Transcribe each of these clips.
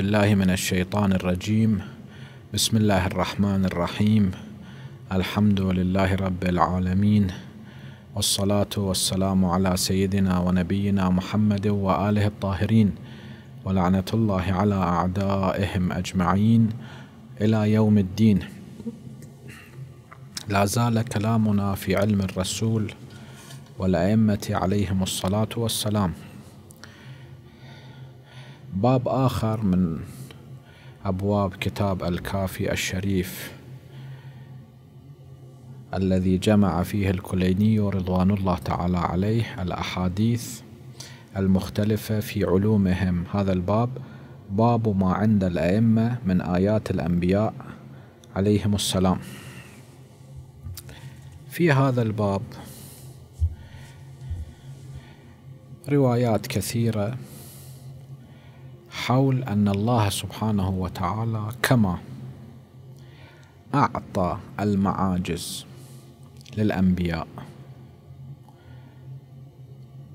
بالله من الشيطان الرجيم بسم الله الرحمن الرحيم الحمد لله رب العالمين والصلاة والسلام على سيدنا ونبينا محمد وآله الطاهرين ولعنة الله على أعدائهم أجمعين إلى يوم الدين لا زال كلامنا في علم الرسول والأئمة عليهم الصلاة والسلام باب آخر من أبواب كتاب الكافي الشريف الذي جمع فيه الكليني رضوان الله تعالى عليه الأحاديث المختلفة في علومهم هذا الباب باب ما عند الأئمة من آيات الأنبياء عليهم السلام في هذا الباب روايات كثيرة حول أن الله سبحانه وتعالى كما أعطى المعاجز للأنبياء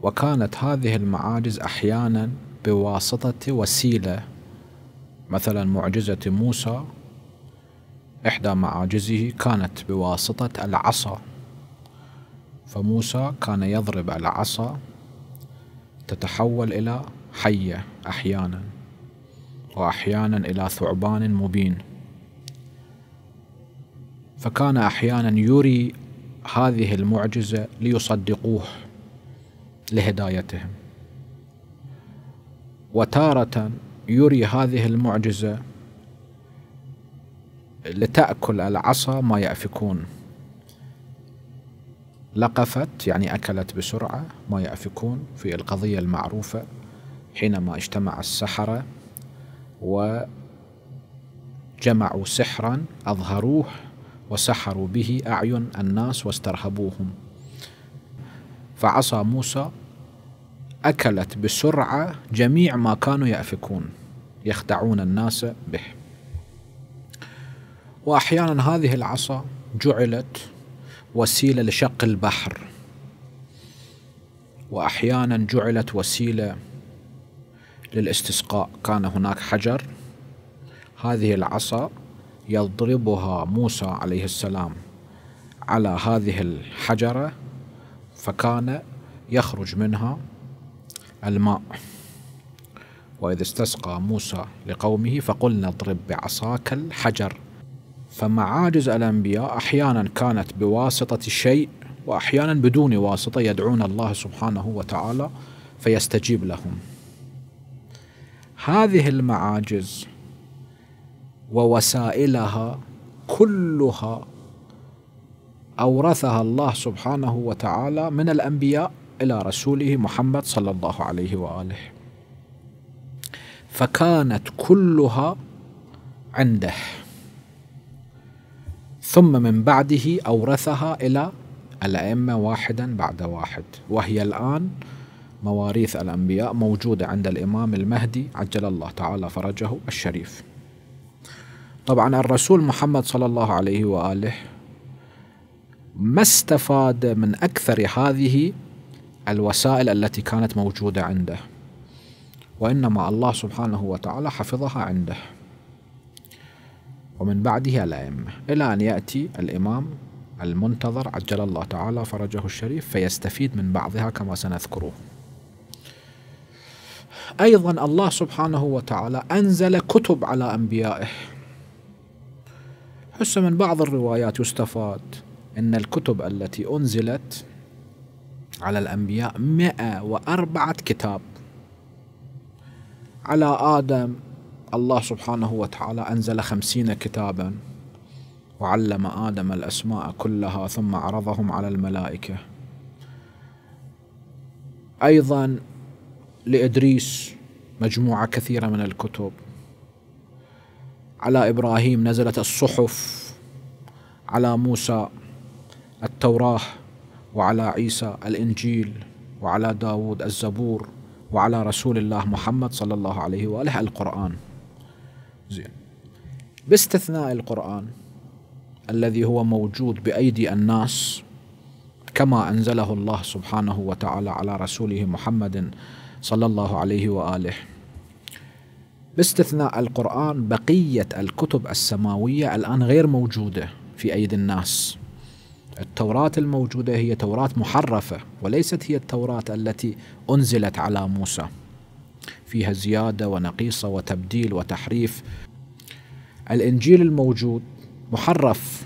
وكانت هذه المعاجز أحيانا بواسطة وسيلة مثلا معجزة موسى إحدى معاجزه كانت بواسطة العصا فموسى كان يضرب العصا تتحول إلى حية أحيانا وأحيانا إلى ثعبان مبين فكان أحيانا يري هذه المعجزة ليصدقوه لهدايتهم وتارة يري هذه المعجزة لتأكل العصا ما يأفكون لقفت يعني أكلت بسرعة ما يأفكون في القضية المعروفة حينما اجتمع السحرة وجمعوا سحرا أظهروه وسحروا به أعين الناس واسترهبوهم فعصا موسى أكلت بسرعة جميع ما كانوا يأفكون يخدعون الناس به وأحيانا هذه العصا جعلت وسيلة لشق البحر وأحيانا جعلت وسيلة للاستسقاء كان هناك حجر هذه العصا يضربها موسى عليه السلام على هذه الحجرة فكان يخرج منها الماء وإذا استسقى موسى لقومه فقلنا اضرب بعصاك الحجر فمعاجز الأنبياء أحيانا كانت بواسطة شيء وأحيانا بدون واسطة يدعون الله سبحانه وتعالى فيستجيب لهم هذه المعاجز ووسائلها كلها اورثها الله سبحانه وتعالى من الانبياء الى رسوله محمد صلى الله عليه واله فكانت كلها عنده ثم من بعده اورثها الى الائمه واحدا بعد واحد وهي الان مواريث الأنبياء موجودة عند الإمام المهدي عجل الله تعالى فرجه الشريف طبعا الرسول محمد صلى الله عليه وآله ما استفاد من أكثر هذه الوسائل التي كانت موجودة عنده وإنما الله سبحانه وتعالى حفظها عنده ومن بعدها الأئمة إلى أن يأتي الإمام المنتظر عجل الله تعالى فرجه الشريف فيستفيد من بعضها كما سنذكره أيضا الله سبحانه وتعالى أنزل كتب على أنبيائه حس من بعض الروايات يستفاد أن الكتب التي أنزلت على الأنبياء 104 كتاب على آدم الله سبحانه وتعالى أنزل خمسين كتابا وعلم آدم الأسماء كلها ثم عرضهم على الملائكة أيضا لإدريس مجموعة كثيرة من الكتب على إبراهيم نزلت الصحف على موسى التوراة وعلى عيسى الإنجيل وعلى داود الزبور وعلى رسول الله محمد صلى الله عليه وآله القرآن زين باستثناء القرآن الذي هو موجود بأيدي الناس كما أنزله الله سبحانه وتعالى على رسوله محمد صلى الله عليه واله باستثناء القرآن بقية الكتب السماوية الآن غير موجودة في أيدي الناس التوراة الموجودة هي توراة محرفة وليست هي التوراة التي أنزلت على موسى فيها زيادة ونقيصة وتبديل وتحريف الإنجيل الموجود محرف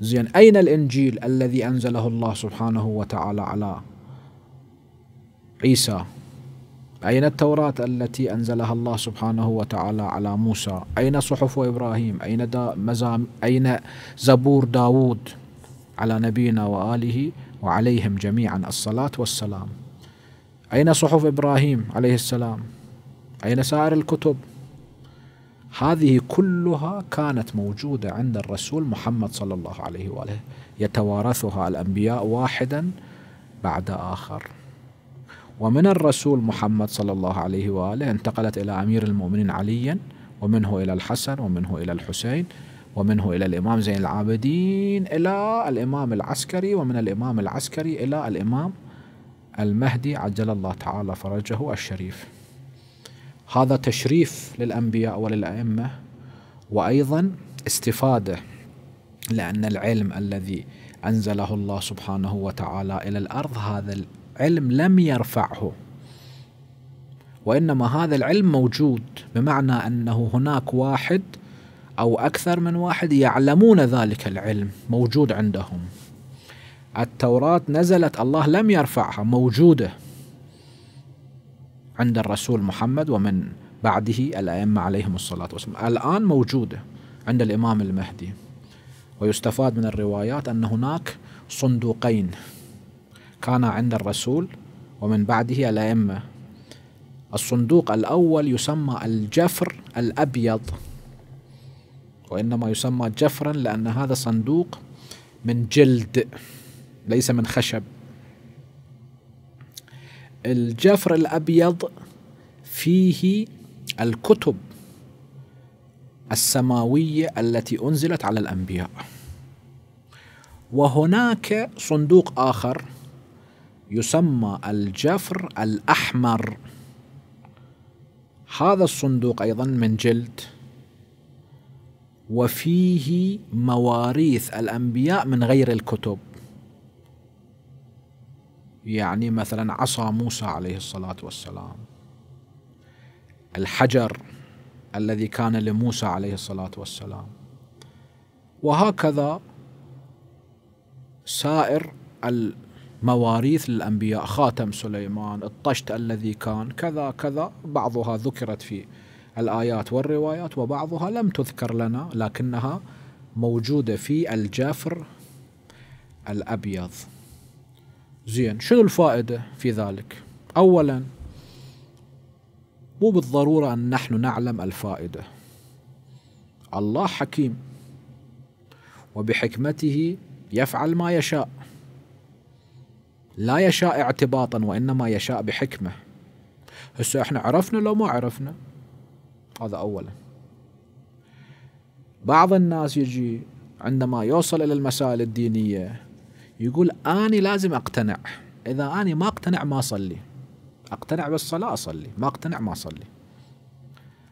زين أين الإنجيل الذي أنزله الله سبحانه وتعالى على عيسى أين التوراة التي أنزلها الله سبحانه وتعالى على موسى أين صحف إبراهيم أين, دا مزام أين زبور داود على نبينا وآله وعليهم جميعا الصلاة والسلام أين صحف إبراهيم عليه السلام أين سائر الكتب هذه كلها كانت موجودة عند الرسول محمد صلى الله عليه وآله يتوارثها الأنبياء واحدا بعد آخر ومن الرسول محمد صلى الله عليه وآله انتقلت إلى أمير المؤمنين عليا ومنه إلى الحسن ومنه إلى الحسين ومنه إلى الإمام زين العابدين إلى الإمام العسكري ومن الإمام العسكري إلى الإمام المهدي عجل الله تعالى فرجه الشريف هذا تشريف للأنبياء وللأئمة وأيضا استفادة لأن العلم الذي أنزله الله سبحانه وتعالى إلى الأرض هذا علم لم يرفعه وانما هذا العلم موجود بمعنى انه هناك واحد او اكثر من واحد يعلمون ذلك العلم موجود عندهم التوراه نزلت الله لم يرفعها موجوده عند الرسول محمد ومن بعده الائمه عليهم الصلاه والسلام الان موجوده عند الامام المهدي ويستفاد من الروايات ان هناك صندوقين كان عند الرسول ومن بعده الأئمة الصندوق الأول يسمى الجفر الأبيض وإنما يسمى جفرا لأن هذا صندوق من جلد ليس من خشب الجفر الأبيض فيه الكتب السماوية التي أنزلت على الأنبياء وهناك صندوق آخر يسمى الجفر الأحمر هذا الصندوق أيضا من جلد وفيه مواريث الأنبياء من غير الكتب يعني مثلا عصا موسى عليه الصلاة والسلام الحجر الذي كان لموسى عليه الصلاة والسلام وهكذا سائر مواريث للأنبياء خاتم سليمان الطشت الذي كان كذا كذا بعضها ذكرت في الآيات والروايات وبعضها لم تذكر لنا لكنها موجودة في الجافر الأبيض زين شنو الفائدة في ذلك أولا مو بالضرورة أن نحن نعلم الفائدة الله حكيم وبحكمته يفعل ما يشاء لا يشاء اعتباطا وانما يشاء بحكمه هسه احنا عرفنا لو ما عرفنا هذا اولا بعض الناس يجي عندما يوصل الى المسائل الدينيه يقول اني لازم اقتنع اذا اني ما اقتنع ما اصلي اقتنع بالصلاه اصلي ما اقتنع ما اصلي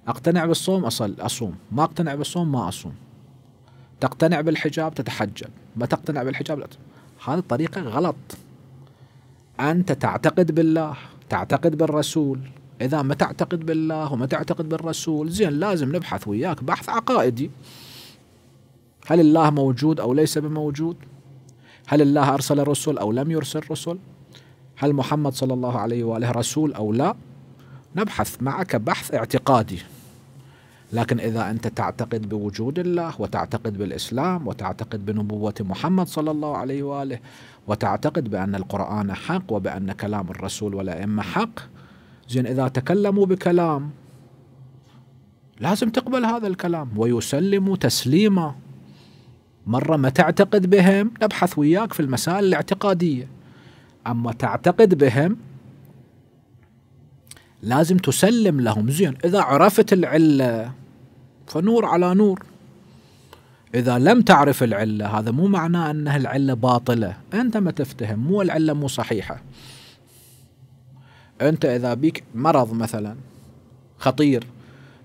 اقتنع بالصوم اصل اصوم ما اقتنع بالصوم ما اصوم تقتنع بالحجاب تتحجب ما تقتنع بالحجاب لا هذه طريقه غلط أنت تعتقد بالله تعتقد بالرسول إذا ما تعتقد بالله وما تعتقد بالرسول زين لازم نبحث وياك بحث عقائدي هل الله موجود أو ليس بموجود هل الله أرسل رسل أو لم يرسل رسل هل محمد صلى الله عليه وآله رسول أو لا نبحث معك بحث اعتقادي لكن إذا أنت تعتقد بوجود الله وتعتقد بالإسلام وتعتقد بنبوة محمد صلى الله عليه وآله وتعتقد بأن القرآن حق وبأن كلام الرسول والأئمة حق زين إذا تكلموا بكلام لازم تقبل هذا الكلام ويسلم تسليما مرة ما تعتقد بهم نبحث وياك في المسائل الاعتقادية أما تعتقد بهم لازم تسلم لهم زين إذا عرفت العلة فنور على نور إذا لم تعرف العلة هذا مو معناه أنها العلة باطلة أنت ما تفتهم مو العلة مو صحيحة أنت إذا بيك مرض مثلا خطير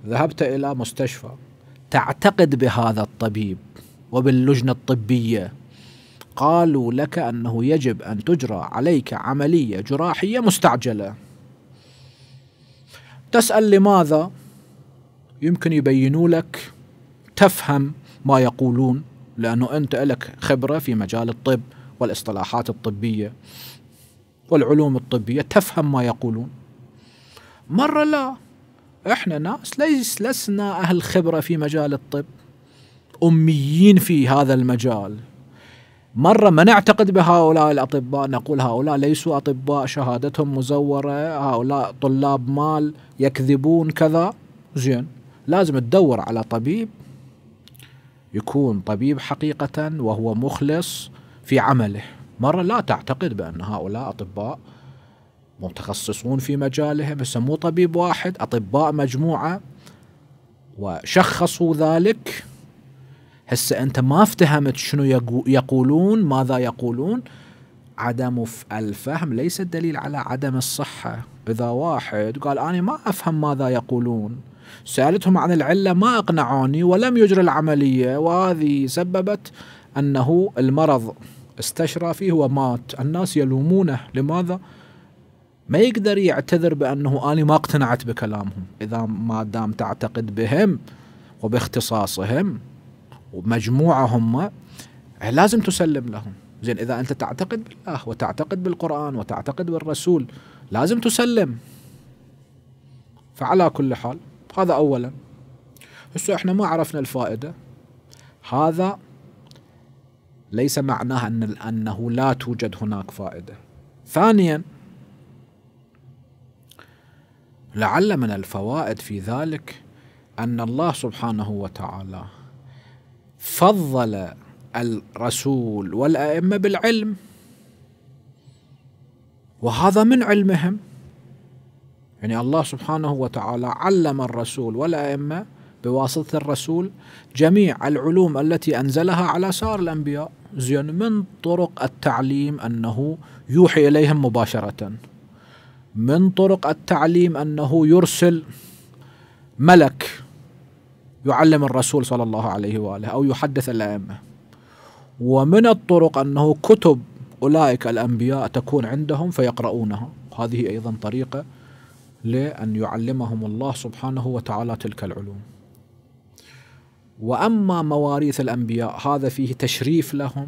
ذهبت إلى مستشفى تعتقد بهذا الطبيب وباللجنة الطبية قالوا لك أنه يجب أن تجرى عليك عملية جراحية مستعجلة تسأل لماذا يمكن يبينوا لك تفهم ما يقولون لأنه أنت لك خبرة في مجال الطب والاصطلاحات الطبية والعلوم الطبية تفهم ما يقولون مرة لا احنا ناس ليس لسنا أهل خبرة في مجال الطب أميين في هذا المجال مرة ما نعتقد بهؤلاء الأطباء نقول هؤلاء ليسوا أطباء شهادتهم مزورة هؤلاء طلاب مال يكذبون كذا زين لازم تدور على طبيب يكون طبيب حقيقة وهو مخلص في عمله مرة لا تعتقد بأن هؤلاء أطباء متخصصون في مجالهم بس مو طبيب واحد أطباء مجموعة وشخصوا ذلك هسه أنت ما افتهمت شنو يقولون ماذا يقولون عدم الفهم ليس الدليل على عدم الصحة إذا واحد قال أنا ما أفهم ماذا يقولون سألتهم عن العلة ما أقنعوني ولم يجري العملية وهذه سببت أنه المرض استشرى فيه ومات الناس يلومونه لماذا؟ ما يقدر يعتذر بأنه أنا ما اقتنعت بكلامهم إذا ما دام تعتقد بهم وباختصاصهم ومجموعة هم لازم تسلم لهم زين إذا أنت تعتقد بالله وتعتقد بالقرآن وتعتقد بالرسول لازم تسلم فعلى كل حال هذا اولا هسه احنا ما عرفنا الفائده هذا ليس معناه ان انه لا توجد هناك فائده ثانيا لعل من الفوائد في ذلك ان الله سبحانه وتعالى فضل الرسول والائمه بالعلم وهذا من علمهم يعني الله سبحانه وتعالى علم الرسول والأئمة بواسطة الرسول جميع العلوم التي أنزلها على سائر الأنبياء زين من طرق التعليم أنه يوحي إليهم مباشرة من طرق التعليم أنه يرسل ملك يعلم الرسول صلى الله عليه وآله أو يحدث الأئمة ومن الطرق أنه كتب أولئك الأنبياء تكون عندهم فيقرؤونها هذه أيضا طريقة لأن يعلمهم الله سبحانه وتعالى تلك العلوم وأما مواريث الأنبياء هذا فيه تشريف لهم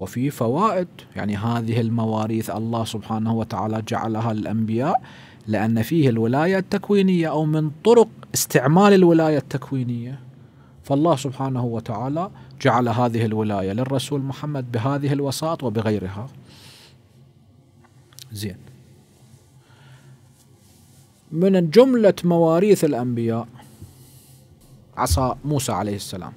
وفيه فوائد يعني هذه المواريث الله سبحانه وتعالى جعلها للأنبياء لأن فيه الولاية التكوينية أو من طرق استعمال الولاية التكوينية فالله سبحانه وتعالى جعل هذه الولاية للرسول محمد بهذه الوساط وبغيرها زين من جملة مواريث الأنبياء عصا موسى عليه السلام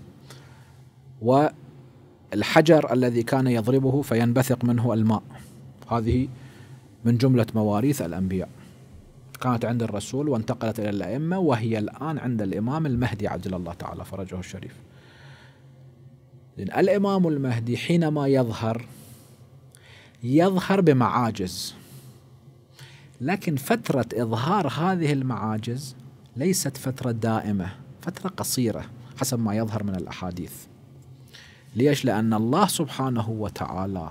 والحجر الذي كان يضربه فينبثق منه الماء هذه من جملة مواريث الأنبياء كانت عند الرسول وانتقلت إلى الأئمة وهي الآن عند الإمام المهدي عجل الله تعالى فرجه الشريف الإمام المهدي حينما يظهر يظهر بمعاجز لكن فترة إظهار هذه المعاجز ليست فترة دائمة فترة قصيرة حسب ما يظهر من الأحاديث ليش؟ لأن الله سبحانه وتعالى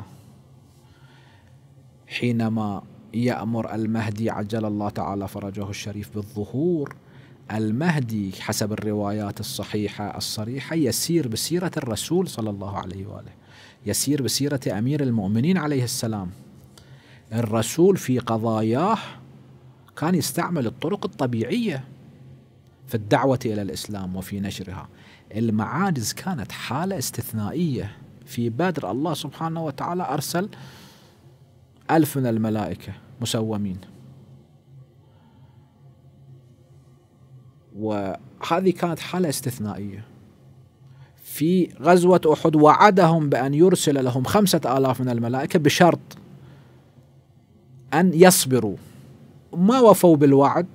حينما يأمر المهدي عجل الله تعالى فرجه الشريف بالظهور المهدي حسب الروايات الصحيحة الصريحة يسير بسيرة الرسول صلى الله عليه وآله يسير بسيرة أمير المؤمنين عليه السلام الرسول في قضاياه كان يستعمل الطرق الطبيعيه في الدعوه الى الاسلام وفي نشرها المعاجز كانت حاله استثنائيه في بدر الله سبحانه وتعالى ارسل ألف من الملائكة مسومين وهذه كانت حالة استثنائية في غزوة أحد وعدهم بأن يرسل لهم خمسة آلاف من الملائكة بشرط أن يصبروا ما وفوا بالوعد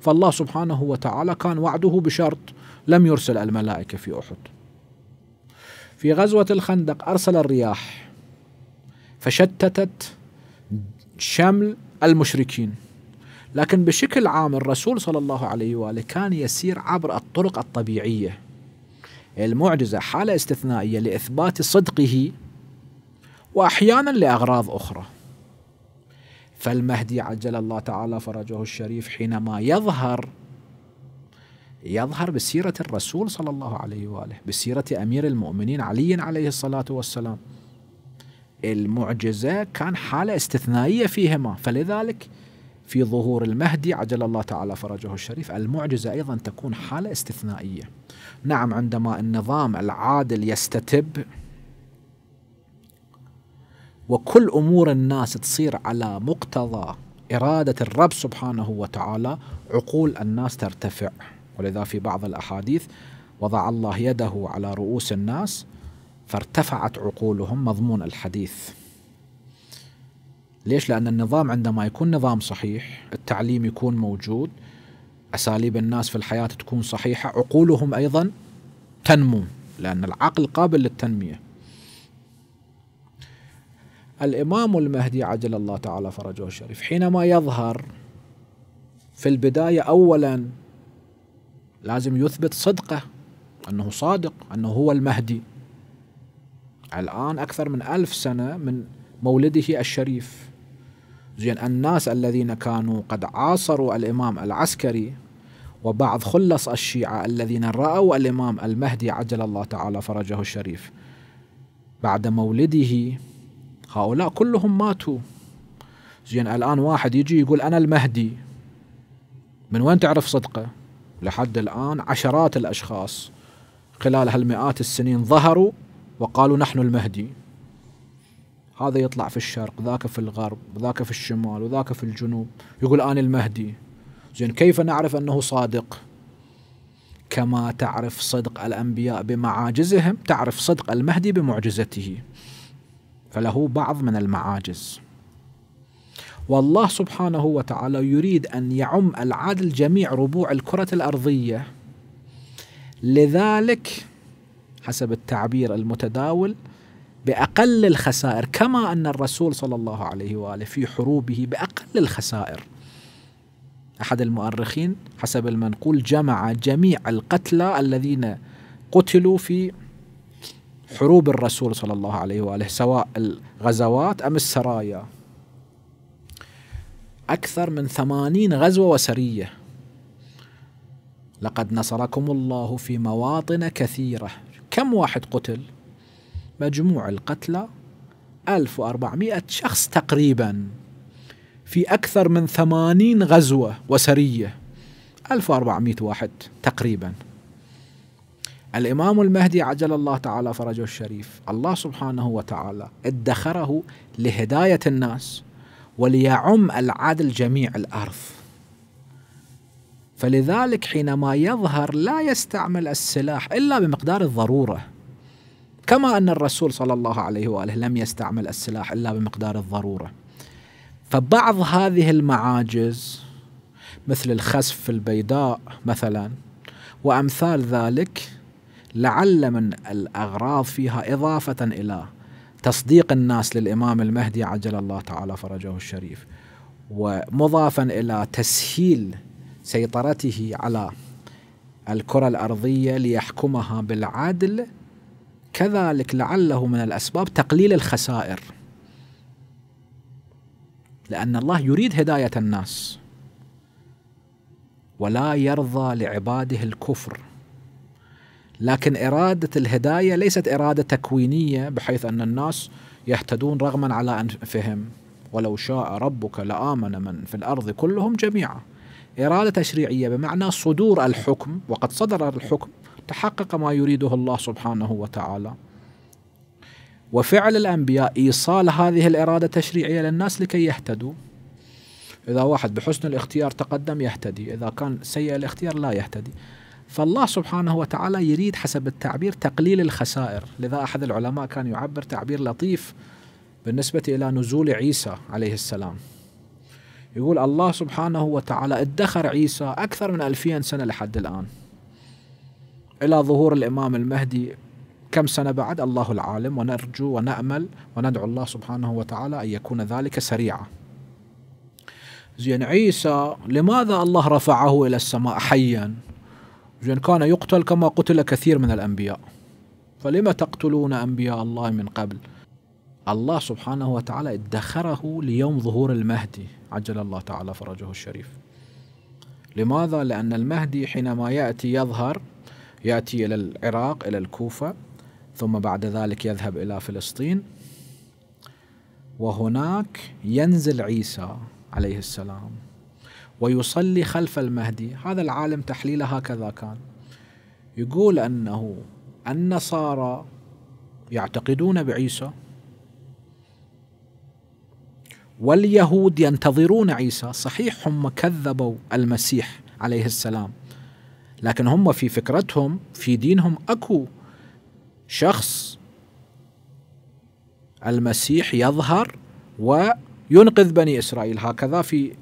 فالله سبحانه وتعالى كان وعده بشرط لم يرسل الملائكة في أحد في غزوة الخندق أرسل الرياح فشتتت شمل المشركين لكن بشكل عام الرسول صلى الله عليه وآله كان يسير عبر الطرق الطبيعية المعجزة حالة استثنائية لإثبات صدقه وأحيانا لأغراض أخرى فالمهدي عجل الله تعالى فرجه الشريف حينما يظهر يظهر بسيرة الرسول صلى الله عليه وآله بسيرة أمير المؤمنين علي عليه الصلاة والسلام المعجزة كان حالة استثنائية فيهما فلذلك في ظهور المهدي عجل الله تعالى فرجه الشريف المعجزة أيضا تكون حالة استثنائية نعم عندما النظام العادل يستتب وكل امور الناس تصير على مقتضى اراده الرب سبحانه وتعالى عقول الناس ترتفع ولذا في بعض الاحاديث وضع الله يده على رؤوس الناس فارتفعت عقولهم مضمون الحديث ليش؟ لأن النظام عندما يكون نظام صحيح التعليم يكون موجود أساليب الناس في الحياة تكون صحيحة عقولهم أيضا تنمو لأن العقل قابل للتنمية الإمام المهدي عجل الله تعالى فرجه الشريف حينما يظهر في البداية أولا لازم يثبت صدقه أنه صادق أنه هو المهدي الآن أكثر من ألف سنة من مولده الشريف زين الناس الذين كانوا قد عاصروا الإمام العسكري وبعض خلص الشيعة الذين رأوا الإمام المهدي عجل الله تعالى فرجه الشريف بعد مولده هؤلاء كلهم ماتوا زين الآن واحد يجي يقول أنا المهدي من وين تعرف صدقه لحد الآن عشرات الأشخاص خلال هالمئات السنين ظهروا وقالوا نحن المهدي هذا يطلع في الشرق ذاك في الغرب ذاك في الشمال وذاك في الجنوب يقول أنا المهدي زين كيف نعرف أنه صادق كما تعرف صدق الأنبياء بمعاجزهم تعرف صدق المهدي بمعجزته فله بعض من المعاجز والله سبحانه وتعالى يريد ان يعم العادل جميع ربوع الكره الارضيه لذلك حسب التعبير المتداول باقل الخسائر كما ان الرسول صلى الله عليه واله في حروبه باقل الخسائر احد المؤرخين حسب المنقول جمع جميع القتلى الذين قتلوا في حروب الرسول صلى الله عليه واله سواء الغزوات ام السرايا اكثر من ثمانين غزوه وسريه لقد نصركم الله في مواطن كثيره كم واحد قتل مجموع القتلى 1400 شخص تقريبا في أكثر من 80 غزوة وسرية 1400 واحد تقريبا الإمام المهدي عجل الله تعالى فرجه الشريف الله سبحانه وتعالى ادخره لهداية الناس وليعم العدل جميع الأرض فلذلك حينما يظهر لا يستعمل السلاح إلا بمقدار الضرورة كما أن الرسول صلى الله عليه وآله لم يستعمل السلاح إلا بمقدار الضرورة فبعض هذه المعاجز مثل الخسف في البيداء مثلا وأمثال ذلك لعل من الأغراض فيها إضافة إلى تصديق الناس للإمام المهدي عجل الله تعالى فرجه الشريف ومضافا إلى تسهيل سيطرته على الكرة الأرضية ليحكمها بالعدل كذلك لعله من الأسباب تقليل الخسائر لأن الله يريد هداية الناس ولا يرضى لعباده الكفر لكن إرادة الهداية ليست إرادة تكوينية بحيث أن الناس يهتدون رغما على أنفهم ولو شاء ربك لآمن من في الأرض كلهم جميعا إرادة تشريعية بمعنى صدور الحكم وقد صدر الحكم تحقق ما يريده الله سبحانه وتعالى وفعل الأنبياء إيصال هذه الإرادة التشريعية للناس لكي يهتدوا إذا واحد بحسن الاختيار تقدم يهتدي إذا كان سيء الاختيار لا يهتدي فالله سبحانه وتعالى يريد حسب التعبير تقليل الخسائر لذا أحد العلماء كان يعبر تعبير لطيف بالنسبة إلى نزول عيسى عليه السلام يقول الله سبحانه وتعالى ادخر عيسى أكثر من ألفين سنة لحد الآن إلى ظهور الإمام المهدي كم سنة بعد الله العالم ونرجو ونأمل وندعو الله سبحانه وتعالى أن يكون ذلك سريعا زين عيسى لماذا الله رفعه إلى السماء حيا لأن كان يقتل كما قتل كثير من الأنبياء فلما تقتلون أنبياء الله من قبل الله سبحانه وتعالى ادخره ليوم ظهور المهدي عجل الله تعالى فرجه الشريف لماذا؟ لأن المهدي حينما يأتي يظهر يأتي إلى العراق إلى الكوفة ثم بعد ذلك يذهب إلى فلسطين وهناك ينزل عيسى عليه السلام ويصلي خلف المهدي هذا العالم تحليله هكذا كان يقول أنه النصارى يعتقدون بعيسى واليهود ينتظرون عيسى صحيح هم كذبوا المسيح عليه السلام لكن هم في فكرتهم في دينهم اكو شخص المسيح يظهر وينقذ بني اسرائيل هكذا في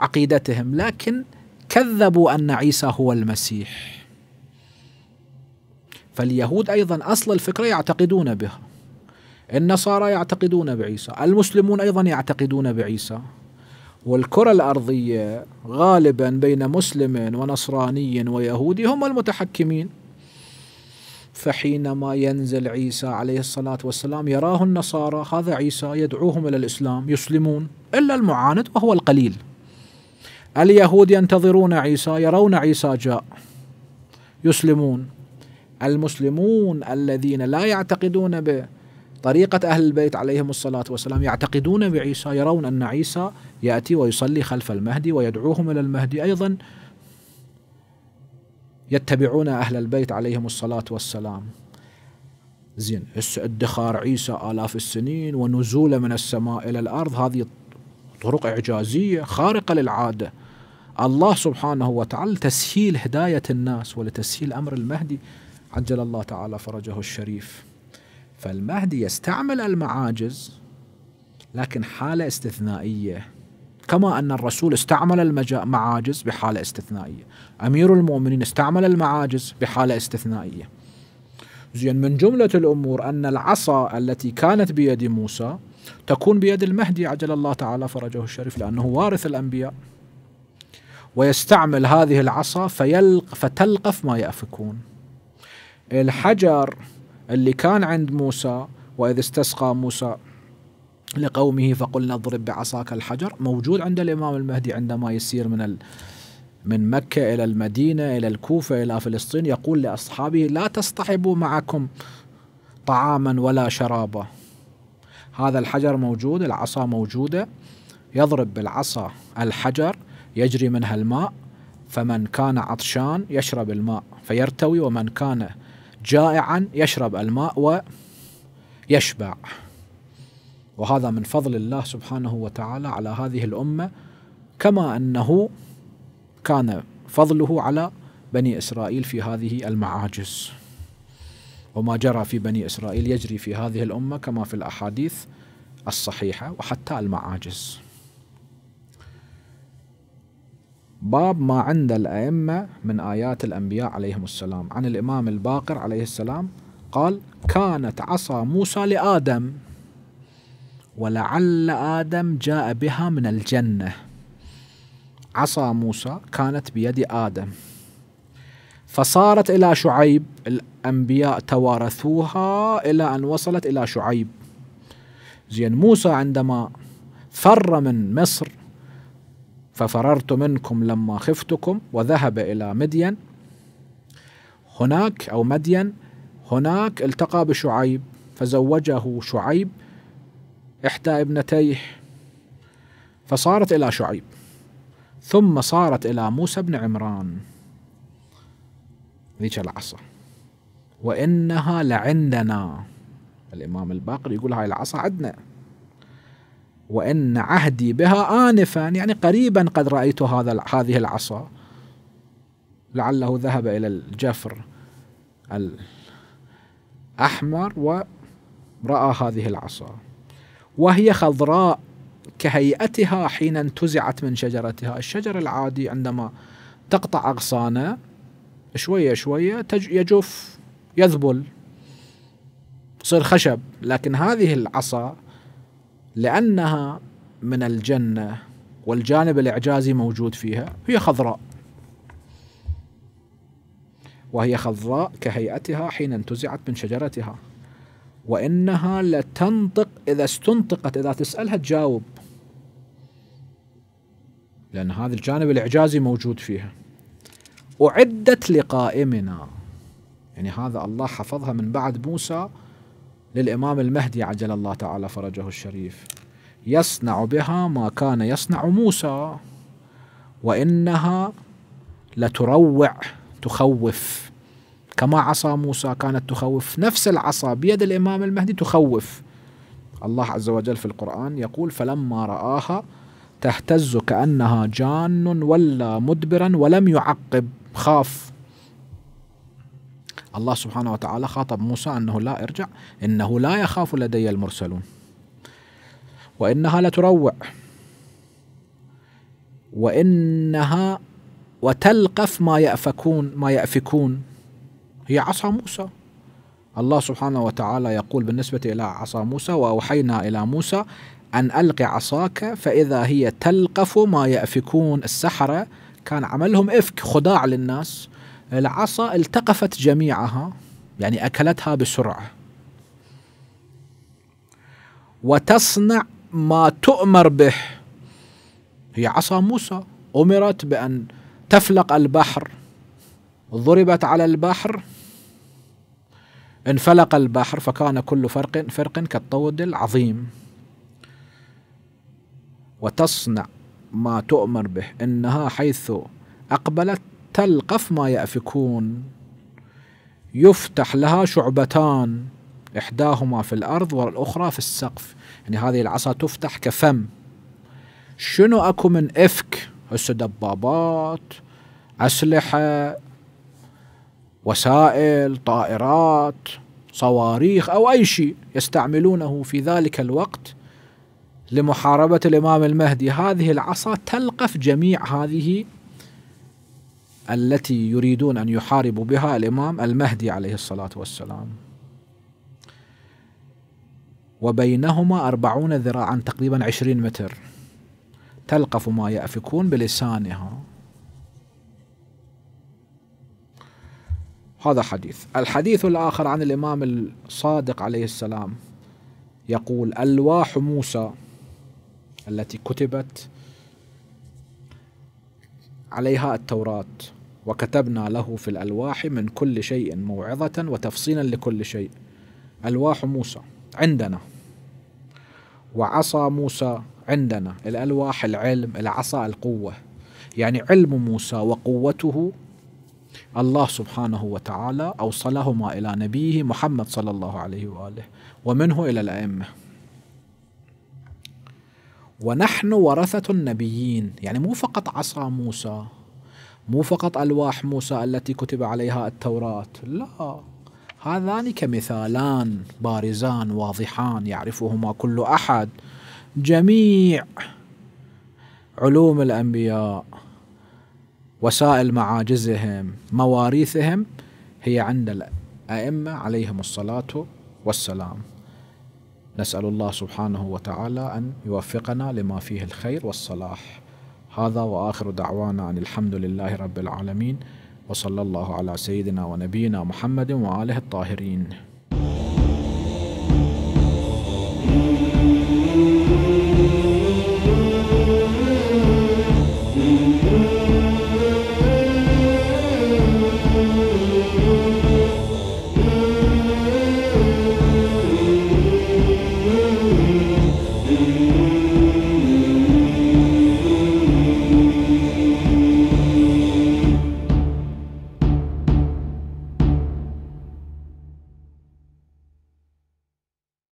عقيدتهم لكن كذبوا أن عيسى هو المسيح فاليهود أيضا أصل الفكرة يعتقدون به النصارى يعتقدون بعيسى المسلمون أيضا يعتقدون بعيسى والكرة الأرضية غالبا بين مسلم ونصراني ويهودي هم المتحكمين فحينما ينزل عيسى عليه الصلاة والسلام يراه النصارى هذا عيسى يدعوهم إلى الإسلام يسلمون إلا المعاند وهو القليل اليهود ينتظرون عيسى يرون عيسى جاء يسلمون المسلمون الذين لا يعتقدون بطريقة أهل البيت عليهم الصلاة والسلام يعتقدون بعيسى يرون أن عيسى يأتي ويصلي خلف المهدي ويدعوهم إلى المهدي أيضا يتبعون أهل البيت عليهم الصلاة والسلام زين ادخار عيسى آلاف السنين ونزوله من السماء إلى الأرض هذه طرق إعجازية خارقة للعادة الله سبحانه وتعالى تسهيل هداية الناس ولتسهيل أمر المهدي عجل الله تعالى فرجه الشريف فالمهدي يستعمل المعاجز لكن حالة استثنائية كما أن الرسول استعمل المعاجز بحالة استثنائية أمير المؤمنين استعمل المعاجز بحالة استثنائية زين من جملة الأمور أن العصا التي كانت بيد موسى تكون بيد المهدي عجل الله تعالى فرجه الشريف لأنه وارث الأنبياء ويستعمل هذه العصا فيلق فتلقف ما يأفكون الحجر اللي كان عند موسى وإذ استسقى موسى لقومه فقلنا اضرب بعصاك الحجر موجود عند الإمام المهدي عندما يسير من ال من مكة إلى المدينة إلى الكوفة إلى فلسطين يقول لأصحابه لا تصطحبوا معكم طعاما ولا شرابا هذا الحجر موجود العصا موجودة يضرب بالعصا الحجر يجري منها الماء فمن كان عطشان يشرب الماء فيرتوي ومن كان جائعا يشرب الماء ويشبع وهذا من فضل الله سبحانه وتعالى على هذه الامه كما انه كان فضله على بني اسرائيل في هذه المعاجز وما جرى في بني اسرائيل يجري في هذه الامه كما في الاحاديث الصحيحه وحتى المعاجز باب ما عند الأئمة من آيات الأنبياء عليهم السلام عن الإمام الباقر عليه السلام قال كانت عصا موسى لآدم ولعل آدم جاء بها من الجنة عصا موسى كانت بيد آدم فصارت إلى شعيب الأنبياء توارثوها إلى أن وصلت إلى شعيب زين موسى عندما فر من مصر ففررت منكم لما خفتكم وذهب إلى مدين هناك أو مدين هناك التقى بشعيب فزوجه شعيب إحدى ابنتيه فصارت إلى شعيب ثم صارت إلى موسى بن عمران ذيك العصا وإنها لعندنا الإمام الباقر يقول هاي العصا عندنا وإن عهدي بها آنفا يعني قريبا قد رأيت هذا هذه العصا لعله ذهب إلى الجفر الأحمر ورأى هذه العصا وهي خضراء كهيئتها حين انتزعت من شجرتها الشجر العادي عندما تقطع أغصانه شوية شوية يجف يذبل يصير خشب لكن هذه العصا لأنها من الجنة والجانب الإعجازي موجود فيها هي خضراء وهي خضراء كهيئتها حين انتزعت من شجرتها وإنها لتنطق إذا استنطقت إذا تسألها تجاوب لأن هذا الجانب الإعجازي موجود فيها أعدت لقائمنا يعني هذا الله حفظها من بعد موسى للإمام المهدي عجل الله تعالى فرجه الشريف يصنع بها ما كان يصنع موسى وإنها لتروع تخوف كما عصا موسى كانت تخوف نفس العصا بيد الإمام المهدي تخوف الله عز وجل في القرآن يقول فلما رآها تهتز كأنها جان ولا مدبرا ولم يعقب خاف الله سبحانه وتعالى خاطب موسى أنه لا ارجع إنه لا يخاف لدي المرسلون وإنها لتروع وإنها وتلقف ما يأفكون ما يأفكون هي عصا موسى الله سبحانه وتعالى يقول بالنسبة إلى عصا موسى وأوحينا إلى موسى أن ألق عصاك فإذا هي تلقف ما يأفكون السحرة كان عملهم إفك خداع للناس العصا التقفت جميعها يعني أكلتها بسرعة وتصنع ما تؤمر به هي عصا موسى أمرت بأن تفلق البحر ضربت على البحر انفلق البحر فكان كل فرق فرق كالطود العظيم وتصنع ما تؤمر به انها حيث اقبلت تلقف ما يأفكون يفتح لها شعبتان إحداهما في الأرض والأخرى في السقف يعني هذه العصا تفتح كفم شنو أكو من إفك هسه دبابات أسلحة وسائل طائرات صواريخ أو أي شيء يستعملونه في ذلك الوقت لمحاربة الإمام المهدي هذه العصا تلقف جميع هذه التي يريدون أن يحاربوا بها الإمام المهدي عليه الصلاة والسلام وبينهما أربعون ذراعا تقريبا عشرين متر تلقف ما يأفكون بلسانها هذا حديث الحديث الآخر عن الإمام الصادق عليه السلام يقول ألواح موسى التي كتبت عليها التوراة وكتبنا له في الألواح من كل شيء موعظة وتفصيلا لكل شيء ألواح موسى عندنا وعصا موسى عندنا الألواح العلم العصا القوة يعني علم موسى وقوته الله سبحانه وتعالى أوصلهما إلى نبيه محمد صلى الله عليه وآله ومنه إلى الأئمة ونحن ورثة النبيين يعني مو فقط عصا موسى مو فقط ألواح موسى التي كتب عليها التوراة لا هذان كمثالان بارزان واضحان يعرفهما كل أحد جميع علوم الأنبياء وسائل معاجزهم مواريثهم هي عند الأئمة عليهم الصلاة والسلام نسأل الله سبحانه وتعالى أن يوفقنا لما فيه الخير والصلاح هذا وآخر دعوانا أن الحمد لله رب العالمين وصلى الله على سيدنا ونبينا محمد وآله الطاهرين